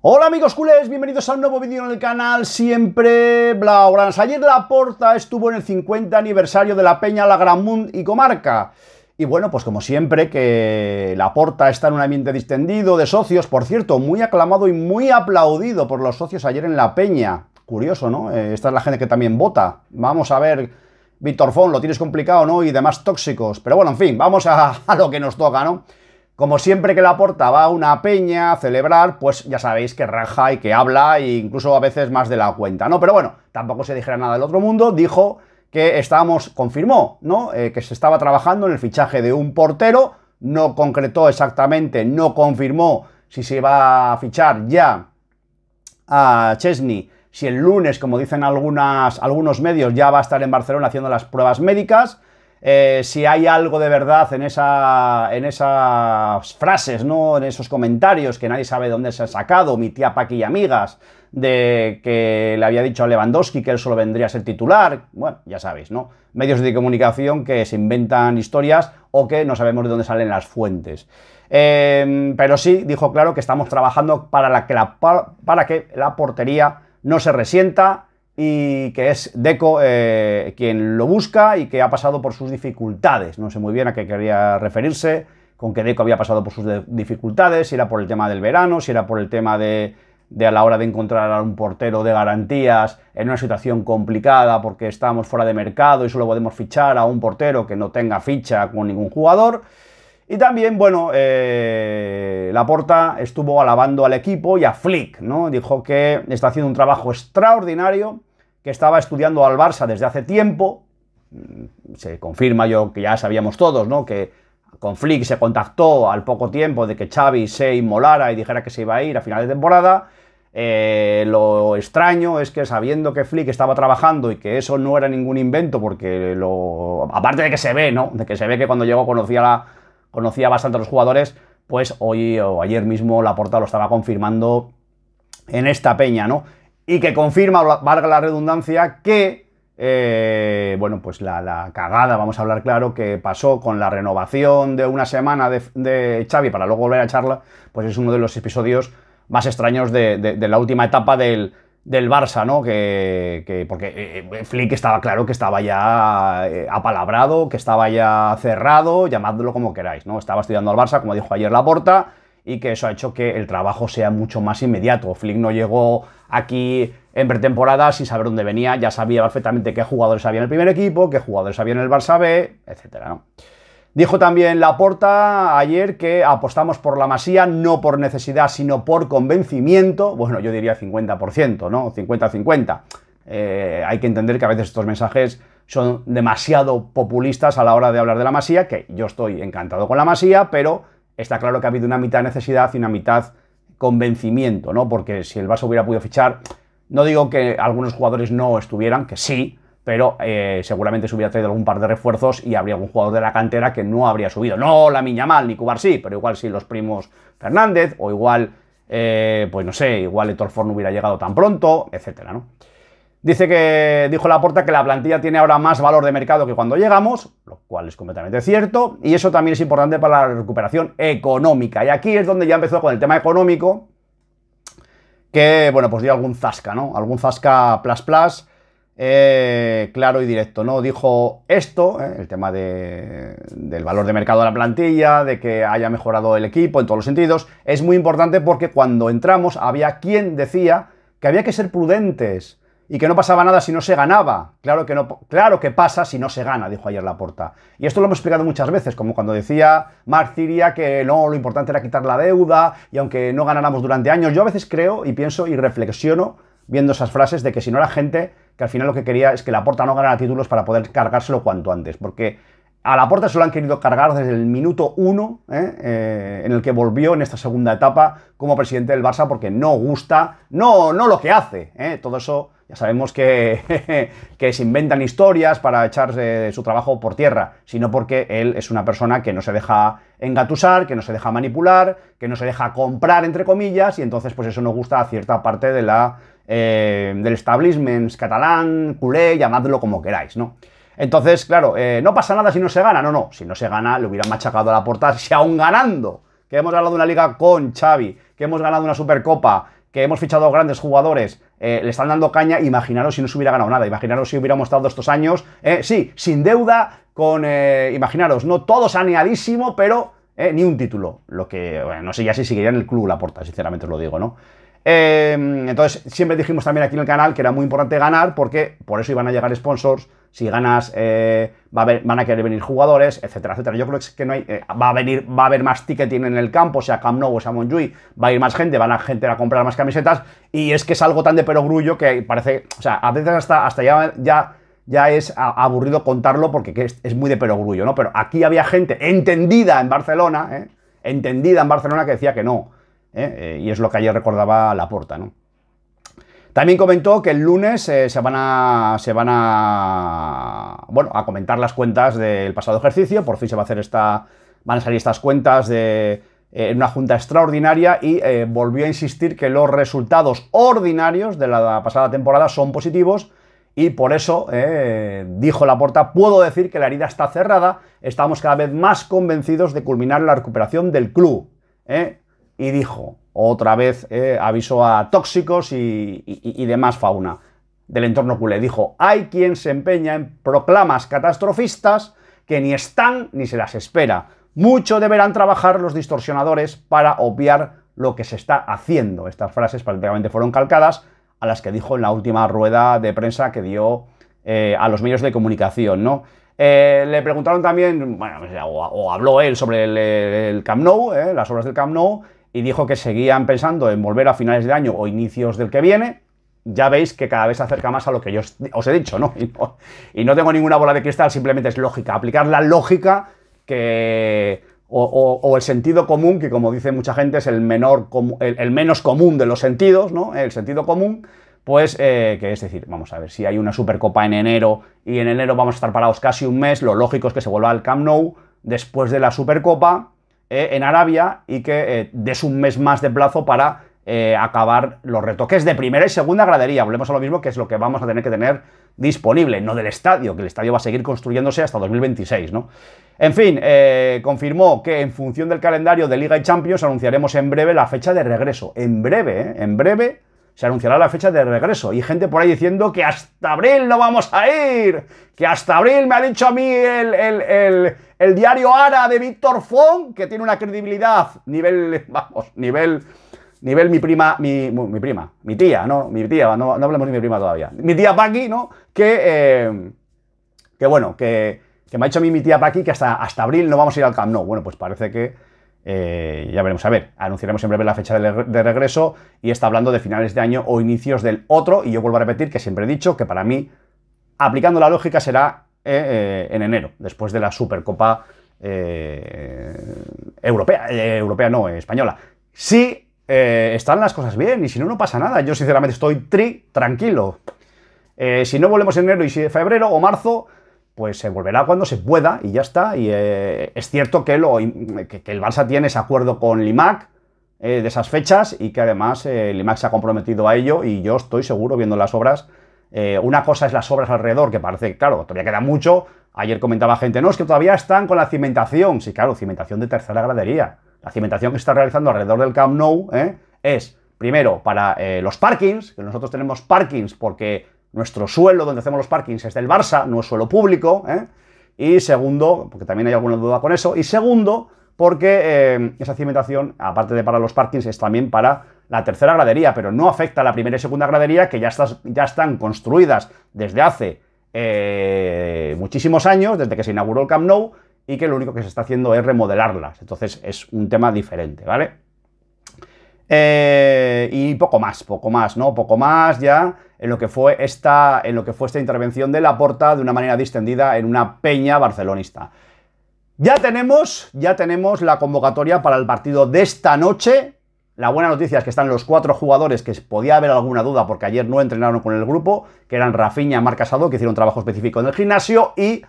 Hola amigos culés, bienvenidos a un nuevo vídeo en el canal Siempre bla. Ayer Porta estuvo en el 50 aniversario de la Peña La Gran Mund y Comarca. Y bueno, pues como siempre, que La Porta está en un ambiente distendido de socios, por cierto, muy aclamado y muy aplaudido por los socios ayer en la Peña. Curioso, ¿no? Eh, esta es la gente que también vota. Vamos a ver, Víctor Fon, lo tienes complicado, ¿no? Y demás tóxicos. Pero bueno, en fin, vamos a lo que nos toca, ¿no? Como siempre que la aportaba a una peña a celebrar, pues ya sabéis que raja y que habla, e incluso a veces más de la cuenta, ¿no? Pero bueno, tampoco se dijera nada del otro mundo, dijo que estábamos, confirmó, ¿no? Eh, que se estaba trabajando en el fichaje de un portero, no concretó exactamente, no confirmó si se iba a fichar ya a Chesney, si el lunes, como dicen algunos medios, ya va a estar en Barcelona haciendo las pruebas médicas, eh, si hay algo de verdad en, esa, en esas frases, ¿no? En esos comentarios que nadie sabe dónde se han sacado, mi tía Paqui y amigas, de que le había dicho a Lewandowski que él solo vendría a ser titular. Bueno, ya sabéis, ¿no? Medios de comunicación que se inventan historias o que no sabemos de dónde salen las fuentes. Em, pero sí dijo claro que estamos trabajando para, que para que la portería no se resienta y que es Deco eh, quien lo busca y que ha pasado por sus dificultades. No sé muy bien a qué quería referirse, con que Deco había pasado por sus dificultades, si era por el tema del verano, si era por el tema de, a la hora de encontrar a un portero de garantías en una situación complicada porque estábamos fuera de mercado y solo podemos fichar a un portero que no tenga ficha con ningún jugador. Y también, bueno, eh, Laporta estuvo alabando al equipo y a Flick, ¿no? Dijo que está haciendo un trabajo extraordinario estaba estudiando al Barça desde hace tiempo. Mm, se confirma yo que ya sabíamos todos, ¿no? Que con Flick se contactó al poco tiempo de que Xavi se inmolara y dijera que se iba a ir a final de temporada. Eh, lo extraño es que sabiendo que Flick estaba trabajando y que eso no era ningún invento, porque lo. Aparte de que se ve, ¿no? De que se ve que cuando llegó conocía, la... conocía bastante a los jugadores, pues hoy o ayer mismo La portada lo estaba confirmando en esta peña, ¿no? y que confirma, valga la redundancia, que, eh, bueno, pues la, cagada, vamos a hablar claro, que pasó con la renovación de una semana de, Xavi para luego volver a charla, pues es uno de los episodios más extraños de, la última etapa del, Barça, ¿no? Que, porque eh, eh, Flick estaba claro que estaba ya apalabrado, que estaba ya cerrado, llamadlo como queráis, ¿no? Estaba estudiando al Barça, como dijo ayer Laporta, y que eso ha hecho que el trabajo sea mucho más inmediato. Flick no llegó aquí en pretemporada sin saber dónde venía, ya sabía perfectamente qué jugadores había en el primer equipo, qué jugadores había en el Barça B, etc. Dijo también Laporta ayer que apostamos por la Masía no por necesidad, sino por convencimiento. Bueno, yo diría 50%, ¿no? 50-50. Eh, hay que entender que a veces estos mensajes son demasiado populistas a la hora de hablar de la Masía, que yo estoy encantado con la Masía, pero está claro que ha habido una mitad necesidad y una mitad convencimiento, ¿no? Porque si el Barça hubiera podido fichar, no digo que algunos jugadores no estuvieran, que sí, pero eh, seguramente se hubiera traído algún par de refuerzos y habría algún jugador de la cantera que no habría subido. No la mal ni Cubar sí, pero igual si los primos Fernández, o igual, eh, pues no sé, igual Héctor no hubiera llegado tan pronto, etcétera, ¿no? Dice que dijo la Laporta que la plantilla tiene ahora más valor de mercado que cuando llegamos, lo cual es completamente cierto, y eso también es importante para la recuperación económica. Y aquí es donde ya empezó con el tema económico, que, bueno, pues dio algún zasca, ¿no? Algún zasca plus plus, eh, claro y directo, ¿no? Dijo esto, ¿eh? el tema del valor de mercado de la plantilla, de que haya mejorado el equipo en todos los sentidos, es muy importante porque cuando entramos había quien decía que había que ser prudentes y que no pasaba nada si no se ganaba. Claro que, no, claro que pasa si no se gana, dijo ayer Laporta. Y esto lo hemos explicado muchas veces, como cuando decía Mark que no, lo importante era quitar la deuda y aunque no ganáramos durante años, yo a veces creo y pienso y reflexiono viendo esas frases de que si no era gente, que al final lo que quería es que Laporta no ganara títulos para poder cargárselo cuanto antes, porque a Laporta se lo han querido cargar desde el minuto uno ¿eh? Eh, en el que volvió en esta segunda etapa como presidente del Barça porque no gusta, no, no lo que hace, ¿eh? todo eso ya sabemos que, se inventan historias para echarse su trabajo por tierra, sino porque él es una persona que no se deja engatusar, que no se deja manipular, que no se deja comprar, entre comillas, y entonces pues eso no gusta a cierta parte de eh, del establishment catalán, culé, llamadlo como queráis, ¿no? Entonces, claro, eh, no pasa nada si no se gana, no, no, si no se gana le hubieran machacado a la portada, si aún ganando, que hemos ganado una liga con Xavi, que hemos ganado una Supercopa, que hemos fichado grandes jugadores, eh, le están dando caña, imaginaros si no se hubiera ganado nada, imaginaros si hubiéramos estado estos años, eh, sí, sin deuda, con, eh, imaginaros, no todo saneadísimo, pero ni un título, lo que, bueno, no sé ya si seguirían en el club la porta, sinceramente os lo digo, ¿no? Em, entonces, siempre dijimos también aquí en el canal que era muy importante ganar porque por eso iban a llegar sponsors. Si ganas, eh, van a querer venir jugadores, etcétera, etcétera. Yo creo que no hay, eh, va a venir, va a haber más ticketing en el campo, sea Camp Nou o sea Montjuic, va a ir más gente, van a gente a comprar más camisetas y es que es algo tan de perogrullo que parece, o sea, a veces hasta, ya, es aburrido contarlo porque es, es, muy de perogrullo, ¿no? Pero aquí había gente entendida en Barcelona, ¿eh? entendida en Barcelona que decía que no, ¿eh? Eh, y es lo que ayer recordaba Laporta, ¿no? También comentó que el lunes eh, se van a. se van a. bueno, a comentar las cuentas del pasado ejercicio. Por fin se va a hacer esta. Van a salir estas cuentas de. en una junta extraordinaria y volvió a insistir que los resultados ordinarios de la pasada temporada son positivos y por eso dijo Laporta, puedo decir que la herida está cerrada, estamos cada vez más convencidos de culminar la recuperación del club y dijo, otra vez eh, avisó a tóxicos y, demás fauna del entorno culé, dijo, hay quien se empeña en proclamas catastrofistas que ni están ni se las espera. Mucho deberán trabajar los distorsionadores para obviar lo que se está haciendo. Estas frases prácticamente fueron calcadas a las que dijo en la última rueda de prensa que dio eh, a los medios de comunicación, ¿no? Eh, le preguntaron también, o, habló él sobre el, Camp Nou, las obras del Camp Nou, y dijo que seguían pensando en volver a finales de año o inicios del que viene. Ya veis que cada vez se acerca más a lo que yo os he dicho, ¿no? Y no, tengo ninguna bola de cristal, simplemente es lógica. Aplicar la lógica que, o, el sentido común, que como dice mucha gente es el, menor, el, menos común de los sentidos, ¿no? El sentido común, pues eh, que es decir, vamos a ver, si hay una Supercopa en enero y en enero vamos a estar parados casi un mes, lo lógico es que se vuelva al Camp Nou después de la Supercopa eh, en Arabia y que eh, des un mes más de plazo para eh, acabar los retoques de primera y segunda gradería. Volvemos a lo mismo, que es lo que vamos a tener que tener disponible, no del estadio, que el estadio va a seguir construyéndose hasta 2026, ¿no? En fin, confirmó que en función del calendario de Liga y Champions anunciaremos en breve la fecha de regreso. En breve, en breve se anunciará la fecha de regreso. Y gente por ahí diciendo que hasta abril no vamos a ir, que hasta abril me ha dicho a mí el, diario Ara de Víctor Font, que tiene una credibilidad nivel, vamos, nivel, nivel mi prima, mi, mi prima, mi tía, no, mi tía, no, hablemos de mi prima todavía, mi tía Paqui, ¿no? Que, eh, que bueno, que, que me ha dicho a mí mi tía Paqui que hasta, hasta abril no vamos a ir al Camp no Bueno, pues parece que eh, ya veremos, a ver, anunciaremos en breve la fecha de, regreso y está hablando de finales de año o inicios del otro. Y yo vuelvo a repetir que siempre he dicho que para mí, aplicando la lógica, será eh, eh, en enero, después de la Supercopa Europea, Europea no, española. Si están las cosas bien y si no, no pasa nada. Yo sinceramente estoy tri tranquilo. si no volvemos en enero y si de febrero o marzo, pues se volverá cuando se pueda y ya está. Y eh, es cierto que, el Barça tiene ese acuerdo con Limac eh, de esas fechas y que además el eh, Limac se ha comprometido a ello y yo estoy seguro viendo las obras. una cosa es las obras alrededor, que parece, claro, todavía queda mucho. Ayer comentaba gente, no, es que todavía están con la cimentación. Sí, claro, cimentación de tercera gradería. La cimentación que está realizando alrededor del Camp Nou es, primero, para los parkings, que nosotros tenemos parkings porque nuestro suelo donde hacemos los parkings es del Barça, no es suelo público. ¿eh? Y segundo, porque también hay alguna duda con eso. Y segundo, porque eh, esa cimentación, aparte de para los parkings, es también para la tercera gradería, pero no afecta a la primera y segunda gradería que ya, ya están construidas desde hace eh, muchísimos años, desde que se inauguró el Camp Nou, y que lo único que se está haciendo es remodelarlas. Entonces es un tema diferente, ¿vale? Eh, y poco más, poco más, ¿no? Poco más ya en lo que fue esta, en lo que fue esta intervención de Laporta de una manera distendida en una peña barcelonista. Ya tenemos, ya tenemos la convocatoria para el partido de esta noche. La buena noticia es que están los cuatro jugadores que podía haber alguna duda porque ayer no entrenaron con el grupo, que eran Rafinha, Mar Casado, que hicieron trabajo específico en el gimnasio, y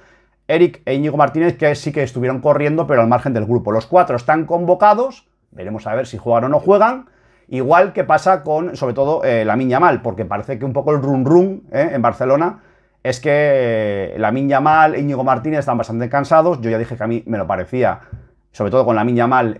Eric e Íñigo Martínez, que sí que estuvieron corriendo, pero al margen del grupo. Los cuatro están convocados Veremos a ver si juegan o no juegan. Igual que pasa con, sobre todo, eh, la Minya Mal, porque parece que un poco el run run eh, en Barcelona es que eh, la Minya Mal e Íñigo Martínez están bastante cansados. Yo ya dije que a mí me lo parecía, sobre todo con la Minya Mal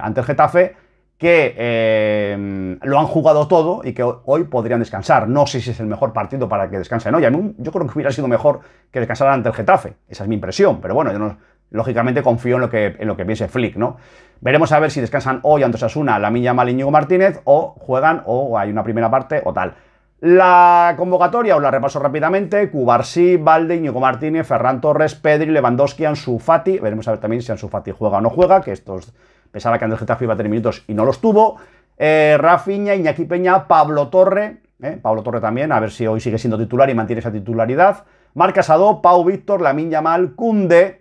ante el Getafe, que lo han jugado todo y que hoy podrían descansar. No sé si es el mejor partido para que descansen hoy. Yo creo que hubiera sido mejor que descansaran ante el Getafe. Esa es mi impresión, pero bueno, yo no lógicamente confío en lo que, en lo que piense Flick, ¿no? Veremos a ver si descansan hoy ante Asuna, Lamilla Mal y Martínez, o juegan, o hay una primera parte, o tal. La convocatoria, os la repaso rápidamente, Cubarsí, Valde, Íñigo Martínez, Ferran Torres, Pedri, Lewandowski, Ansu Fati, veremos a ver también si Ansu Fati juega o no juega, que estos, pensaba que Andrés Getafe iba a tener minutos y no los tuvo, eh, Rafiña, Iñaki Peña, Pablo Torre, eh, Pablo Torre también, a ver si hoy sigue siendo titular y mantiene esa titularidad, Marcasado Sadó, Pau Víctor, Lamin Mal, Cunde,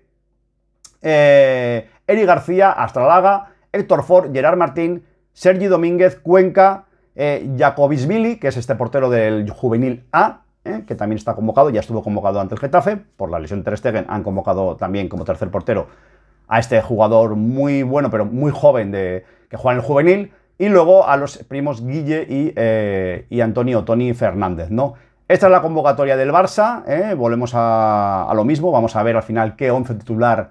eh, Eri García, Astralaga, Héctor Ford, Gerard Martín, Sergi Domínguez, Cuenca, eh, Jacobis Vili, que es este portero del juvenil A, eh, que también está convocado, ya estuvo convocado ante el Getafe, por la lesión de Ter Stegen han convocado también como tercer portero a este jugador muy bueno, pero muy joven, de, que juega en el juvenil, y luego a los primos Guille y, eh, Antonio Tony Fernández, ¿no? Esta es la convocatoria del Barça, volvemos a, a, lo mismo, vamos a ver al final qué once titular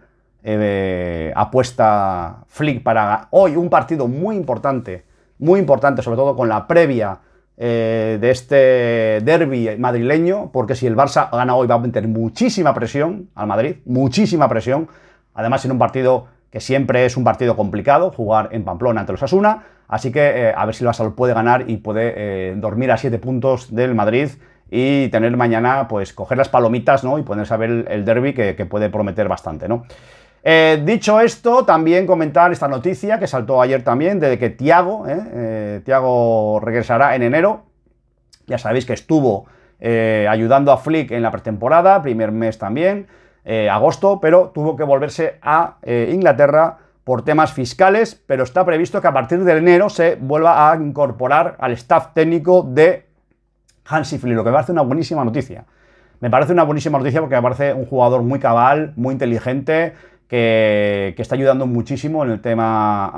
eh, apuesta Flick para hoy un partido muy importante, muy importante, sobre todo con la previa eh, de este derby madrileño, porque si el Barça gana hoy va a meter muchísima presión al Madrid, muchísima presión, además en un partido que siempre es un partido complicado, jugar en Pamplona ante los Asuna, así que eh, a ver si el Barça lo puede ganar y puede dormir a 7 puntos del Madrid y tener mañana, pues coger las palomitas, ¿no? Y poder saber el, derby que, que puede prometer bastante, ¿no? Eh, dicho esto, también comentar esta noticia que saltó ayer también, de que Tiago, eh, eh Tiago regresará en enero. Ya sabéis que estuvo eh, ayudando a Flick en la pretemporada, primer mes también, agosto, pero tuvo que volverse a Inglaterra por temas fiscales, pero está previsto que a partir de enero se vuelva a incorporar al staff técnico de Hansi Flick, lo que me parece una buenísima noticia. Me parece una buenísima noticia porque me parece un jugador muy cabal, muy inteligente, que, está ayudando muchísimo en el tema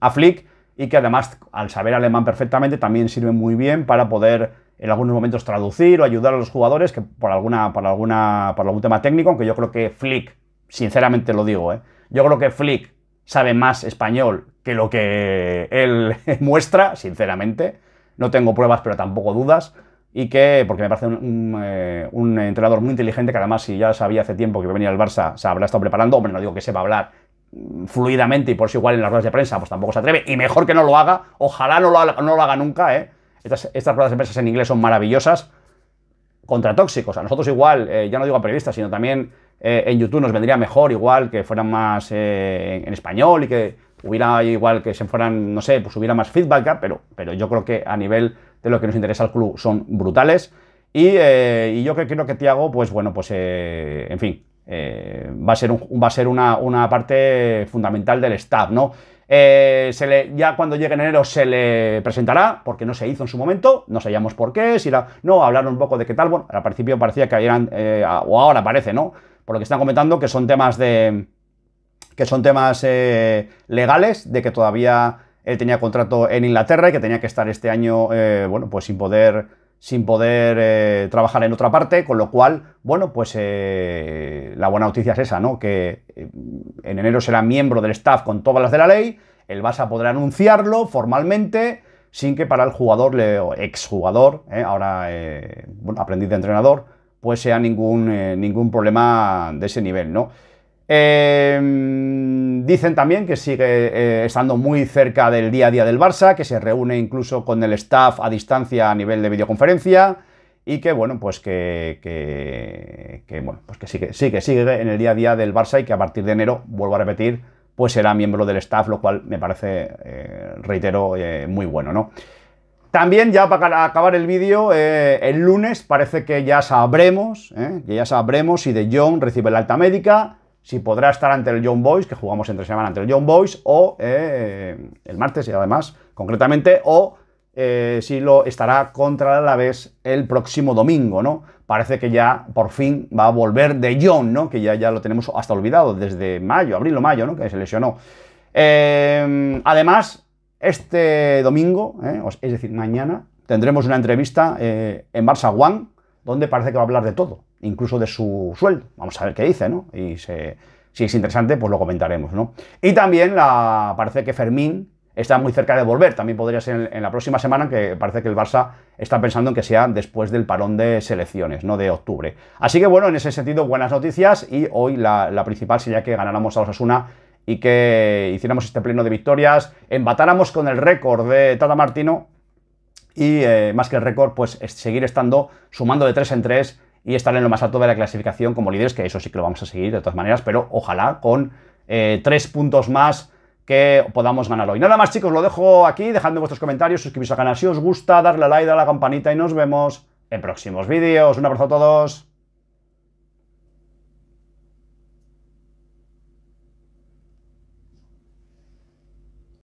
a, Flick y que además, al saber alemán perfectamente, también sirve muy bien para poder en algunos momentos traducir o ayudar a los jugadores que por alguna, por alguna, por algún tema técnico, aunque yo creo que Flick, sinceramente lo digo, ¿eh? yo creo que Flick sabe más español que lo que él muestra, sinceramente. No tengo pruebas, pero tampoco dudas y que, porque me parece eh, un, entrenador muy inteligente, que además, si ya sabía hace tiempo que venía al Barça, se habrá estado preparando, hombre, no digo que sepa hablar mm, fluidamente y por eso igual en las ruedas de prensa, pues tampoco se atreve, y mejor que no lo haga, ojalá no lo haga, nunca, ¿eh? Estas, ruedas de prensa en inglés son maravillosas contra tóxicos. A nosotros igual, eh, ya no digo a periodistas, sino también eh, en YouTube nos vendría mejor igual que fueran más en, español y que hubiera igual que se fueran, no sé, pues hubiera más feedback, pero, pero yo creo que a nivel de lo que nos interesa al club son brutales. Y, eh, yo creo que Tiago, pues bueno, pues eh, en fin, eh, va a ser, va a ser una, parte fundamental del staff, ¿no? se le, ya cuando llegue en enero se le presentará, porque no se hizo en su momento, no sabíamos por qué, si no, hablaron un poco de qué tal, bueno, al principio parecía que eran, o ahora parece, ¿no? Por lo que están comentando, que son temas de, que son temas legales, de que todavía él tenía contrato en Inglaterra y que tenía que estar este año, eh, bueno, pues sin poder, sin poder eh, trabajar en otra parte, con lo cual, bueno, pues eh, la buena noticia es esa, ¿no? Que en enero será miembro del staff con todas las de la ley, el a podrá anunciarlo formalmente, sin que para el jugador, le, o exjugador, ahora bueno, aprendiz de entrenador, pues sea ningún, ningún problema de ese nivel, ¿no? Em, dicen también que sigue eh, estando muy cerca del día a día del Barça, que se reúne incluso con el staff a distancia a nivel de videoconferencia y que bueno, pues que, que, que bueno, pues que sigue, en el día a día del Barça y que a partir de enero, vuelvo a repetir, pues será miembro del staff, lo cual me parece, eh, reitero, eh, muy bueno, ¿no? También ya para acabar el vídeo, el lunes parece que ya sabremos, que ya sabremos si De Jong recibe la alta médica, si podrá estar ante el John Boys, que jugamos entre semana ante el John Boys, o eh, el martes y además, concretamente, o eh, si lo estará contra la Alavés el próximo domingo, ¿no? Parece que ya por fin va a volver de John, ¿no? Que ya, ya lo tenemos hasta olvidado desde mayo, abril o mayo, ¿no? Que se lesionó. Eh, además, este domingo, es decir, mañana, tendremos una entrevista en Barça One, donde parece que va a hablar de todo incluso de su sueldo. Vamos a ver qué dice, ¿no? Y si es interesante, pues lo comentaremos, ¿no? Y también parece que Fermín está muy cerca de volver. También podría ser en, la próxima semana, que parece que el Barça está pensando en que sea después del parón de selecciones, ¿no? De octubre. Así que bueno, en ese sentido, buenas noticias. Y hoy la, principal sería que ganáramos a Osasuna y que hiciéramos este pleno de victorias, embatáramos con el récord de Tata Martino y eh, más que el récord, pues seguir estando sumando de 3 en 3 y estar en lo más alto de la clasificación como líderes, que eso sí que lo vamos a seguir de todas maneras, pero ojalá con eh, tres puntos más que podamos ganar hoy. Nada más chicos, lo dejo aquí, dejando vuestros comentarios, suscribiros al canal si os gusta, darle a like, darle a la campanita y nos vemos en próximos vídeos. Un abrazo a todos.